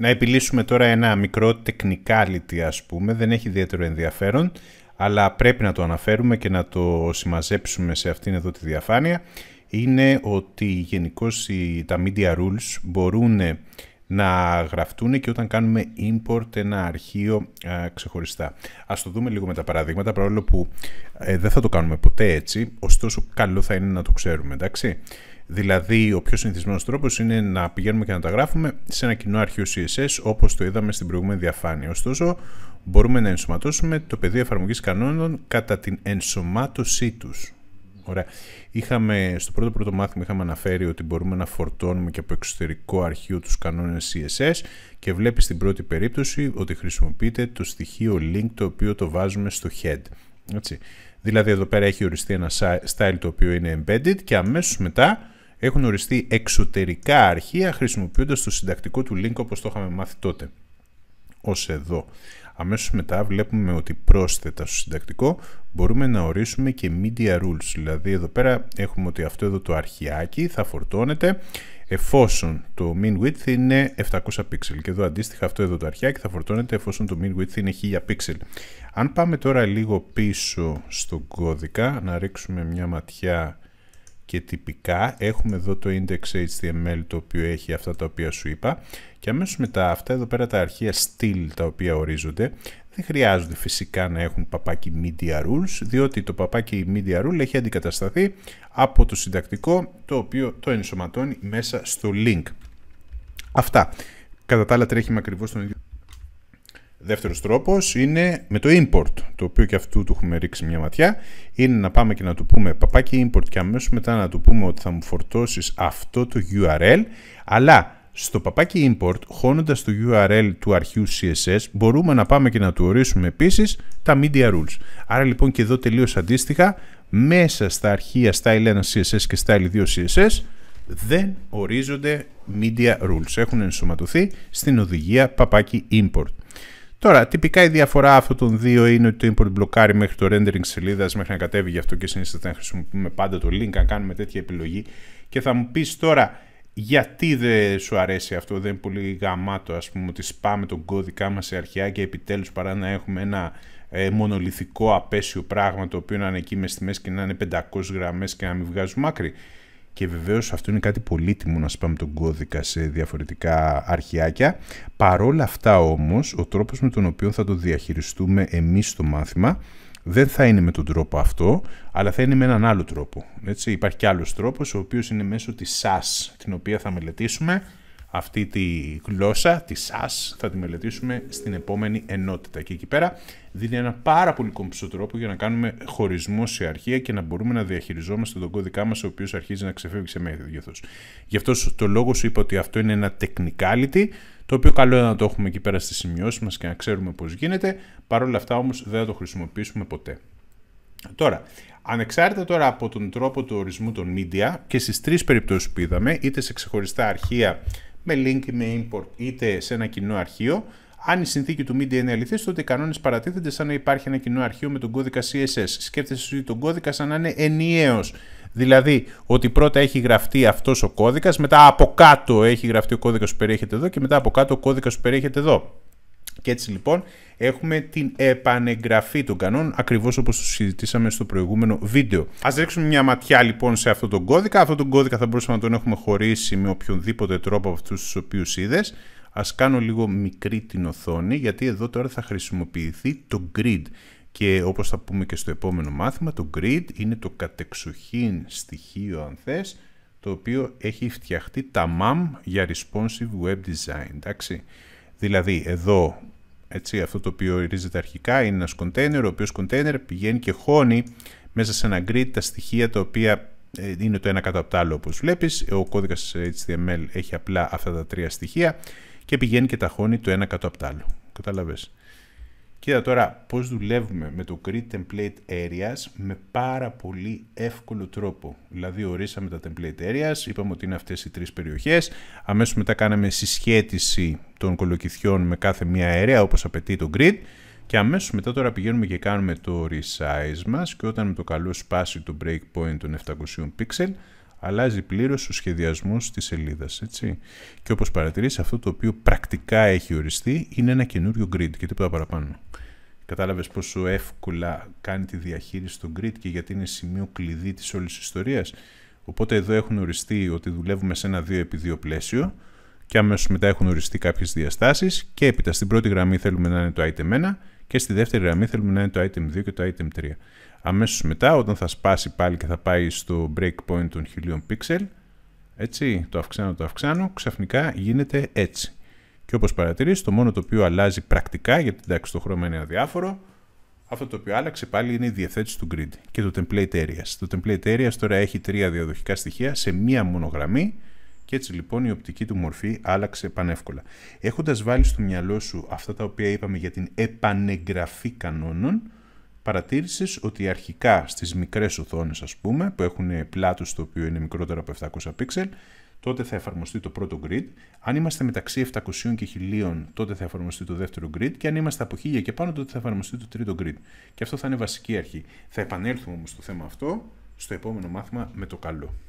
να επιλύσουμε τώρα ένα μικρό technicality ας πούμε, δεν έχει ιδιαίτερο ενδιαφέρον, αλλά πρέπει να το αναφέρουμε και να το συμμαζέψουμε σε αυτήν εδώ τη διαφάνεια, είναι ότι γενικώς τα media rules μπορούν να γραφτούν και όταν κάνουμε import ένα αρχείο ξεχωριστά. Ας το δούμε λίγο με τα παραδείγματα, παρόλο που ε, δεν θα το κάνουμε ποτέ έτσι, ωστόσο καλό θα είναι να το ξέρουμε, εντάξει. Δηλαδή, ο πιο συνηθισμένος τρόπος είναι να πηγαίνουμε και να τα γράφουμε σε ένα κοινό αρχείο CSS όπως το είδαμε στην προηγούμενη διαφάνεια. Ωστόσο, μπορούμε να ενσωματώσουμε το πεδίο εφαρμογής κανόνων κατά την ενσωμάτωσή τους. Ωραία. Είχαμε, στο πρώτο πρώτο μάθημα είχαμε αναφέρει ότι μπορούμε να φορτώνουμε και από εξωτερικό αρχείο τους κανόνες CSS και βλέπεις στην πρώτη περίπτωση ότι χρησιμοποιείται το στοιχείο link το οποίο το βάζουμε στο head. Έτσι. Δηλαδή εδώ πέρα έχει οριστεί ένα style το οποίο είναι embedded και αμέσως μετά έχουν οριστεί εξωτερικά αρχεία χρησιμοποιώντας το συντακτικό του link όπως το είχαμε μάθει τότε. Ως εδώ. Αμέσως μετά βλέπουμε ότι πρόσθετα στο συντακτικό μπορούμε να ορίσουμε και media rules. Δηλαδή εδώ πέρα έχουμε ότι αυτό εδώ το αρχιάκι θα φορτώνεται εφόσον το min width είναι 700 pixel και εδώ αντίστοιχα αυτό εδώ το αρχιάκι θα φορτώνεται εφόσον το mean width είναι 1000 pixel. Αν πάμε τώρα λίγο πίσω στον κώδικα να ρίξουμε μια ματιά και τυπικά έχουμε εδώ το index.html το οποίο έχει αυτά τα οποία σου είπα και αμέσως μετά αυτά εδώ πέρα τα αρχεία still τα οποία ορίζονται δεν χρειάζονται φυσικά να έχουν παπάκι media rules διότι το παπάκι media rule έχει αντικατασταθεί από το συντακτικό το οποίο το ενσωματώνει μέσα στο link. Αυτά. Κατά τα άλλα τρέχουμε ακριβώς τον ίδιο Δεύτερος τρόπος είναι με το import, το οποίο και αυτού του έχουμε ρίξει μια ματιά, είναι να πάμε και να του πούμε παπάκι import και αμέσως μετά να του πούμε ότι θα μου φορτώσεις αυτό το URL, αλλά στο παπάκι import, χώνοντας το URL του αρχείου CSS, μπορούμε να πάμε και να του ορίσουμε επίσης τα media rules. Άρα λοιπόν και εδώ τελείως αντίστοιχα, μέσα στα αρχεία style 1 CSS και style 2 CSS, δεν ορίζονται media rules. Έχουν ενσωματωθεί στην οδηγία παπάκι import. Τώρα, τυπικά η διαφορά αυτών των δύο είναι ότι το import μπλοκάρει μέχρι το rendering σελίδας, μέχρι να κατέβει γι' αυτό και συνήθως να χρησιμοποιούμε πάντα το link, αν κάνουμε τέτοια επιλογή. Και θα μου πεις τώρα, γιατί δεν σου αρέσει αυτό, δεν είναι πολύ γαμάτο, ας πούμε, ότι σπάμε τον κώδικά μας σε αρχαία και επιτέλους παρά να έχουμε ένα ε, μονολυθικό απέσιο πράγμα το οποίο να είναι εκεί μες στη και να είναι 500 γραμμές και να μην βγάζουμε άκρη και βεβαίως αυτό είναι κάτι πολύτιμο να σπάμε τον κώδικα σε διαφορετικά αρχιάκια. Παρόλα αυτά όμως, ο τρόπος με τον οποίο θα το διαχειριστούμε εμείς στο μάθημα δεν θα είναι με τον τρόπο αυτό, αλλά θα είναι με έναν άλλο τρόπο. Έτσι. Υπάρχει και άλλος τρόπος ο οποίος είναι μέσω της SAS, την οποία θα μελετήσουμε αυτή τη γλώσσα, τη SAS, θα τη μελετήσουμε στην επόμενη ενότητα. Και εκεί πέρα δίνει ένα πάρα πολύ κομψό τρόπο για να κάνουμε χωρισμό σε αρχεία και να μπορούμε να διαχειριζόμαστε τον κώδικά μας ο οποίος αρχίζει να ξεφεύγει σε μέγεθος. Γι' αυτό το λόγο σου είπα ότι αυτό είναι ένα technicality, το οποίο καλό είναι να το έχουμε εκεί πέρα στις σημειώσεις μας και να ξέρουμε πώς γίνεται, παρόλα αυτά όμως δεν θα το χρησιμοποιήσουμε ποτέ. Τώρα, ανεξάρτητα τώρα από τον τρόπο του ορισμού των media και στις τρεις περιπτώσεις που είδαμε, είτε σε ξεχωριστά αρχεία με link με import είτε σε ένα κοινό αρχείο. Αν η συνθήκη του media είναι αληθής, τότε οι κανόνες παρατίθενται σαν να υπάρχει ένα κοινό αρχείο με τον κώδικα CSS. Σκέφτεσαι ότι τον κώδικα σαν να είναι ενιαίος. Δηλαδή ότι πρώτα έχει γραφτεί αυτός ο κώδικας, μετά από κάτω έχει γραφτεί ο κώδικας που περιέχεται εδώ και μετά από κάτω ο κώδικας που περιέχεται εδώ. Και έτσι λοιπόν έχουμε την επανεγγραφή των κανόνων ακριβώς όπως το συζητήσαμε στο προηγούμενο βίντεο. Ας ρίξουμε μια ματιά λοιπόν σε αυτόν τον κώδικα. Αυτόν τον κώδικα θα μπορούσαμε να τον έχουμε χωρίσει με οποιονδήποτε τρόπο από αυτούς τους οποίους είδες. Ας κάνω λίγο μικρή την οθόνη γιατί εδώ τώρα θα χρησιμοποιηθεί το grid. Και όπως θα πούμε και στο επόμενο μάθημα, το grid είναι το κατεξοχήν στοιχείο αν θες, το οποίο έχει φτιαχτεί τα MAM για responsive web design, εντάξει. Δηλαδή εδώ έτσι, αυτό το οποίο ορίζεται αρχικά είναι ένας κοντέινερ, ο οποίος κοντέινερ πηγαίνει και χώνει μέσα σε ένα grid τα στοιχεία τα οποία ε, είναι το ένα κάτω από το άλλο όπως βλέπεις. Ο κώδικας HTML έχει απλά αυτά τα τρία στοιχεία και πηγαίνει και τα χώνει το ένα κάτω από το άλλο. Καταλαβες. Κοίτα τώρα πώς δουλεύουμε με το Grid Template Areas με πάρα πολύ εύκολο τρόπο. Δηλαδή ορίσαμε τα Template Areas, είπαμε ότι είναι αυτές οι τρεις περιοχές, αμέσως μετά κάναμε συσχέτιση των κολοκυθιών με κάθε μία αίρεα όπως απαιτεί το Grid και αμέσως μετά τώρα πηγαίνουμε και κάνουμε το Resize μας και όταν με το καλό σπάσει το Breakpoint των 700 pixel αλλάζει πλήρως ο σχεδιασμός της σελίδας. Έτσι. Και όπως παρατηρείς αυτό το οποίο πρακτικά έχει οριστεί είναι ένα καινούριο grid και τίποτα παραπάνω. Κατάλαβες πόσο εύκολα κάνει τη διαχείριση των grid και γιατί είναι σημείο κλειδί της όλης ιστορίας. Οπότε εδώ έχουν οριστεί ότι δουλεύουμε σε ένα 2x2 πλαίσιο και αμέσως μετά έχουν οριστεί κάποιες διαστάσεις. Και έπειτα στην πρώτη γραμμή θέλουμε να είναι το item 1 και στη δεύτερη γραμμή θέλουμε να είναι το item 2 και το item 3. Αμέσως μετά, όταν θα σπάσει πάλι και θα πάει στο breakpoint των χιλίων pixel, έτσι, το αυξάνω, το αυξάνω, ξαφνικά γίνεται έτσι. Και όπως παρατηρήσει, το μόνο το οποίο αλλάζει πρακτικά, γιατί εντάξει το χρώμα είναι αδιάφορο, αυτό το οποίο άλλαξε πάλι είναι η διαθέτηση του grid και το template areas. Το template areas τώρα έχει τρία διαδοχικά στοιχεία σε μία μονογραμμή και έτσι λοιπόν η οπτική του μορφή άλλαξε πανεύκολα. Έχοντας βάλει στο μυαλό σου αυτά τα οποία είπαμε για την επανεγγραφή κανόνων, παρατήρησες ότι αρχικά στις μικρές οθόνες, ας πούμε, που έχουν πλάτος το οποίο είναι μικρότερο από 700 πίξελ, τότε θα εφαρμοστεί το πρώτο grid. Αν είμαστε μεταξύ 700 και 1000, τότε θα εφαρμοστεί το δεύτερο grid. Και αν είμαστε από 1000 και πάνω, τότε θα εφαρμοστεί το τρίτο grid. Και αυτό θα είναι βασική αρχή. Θα επανέλθουμε όμως στο θέμα αυτό στο επόμενο μάθημα με το καλό.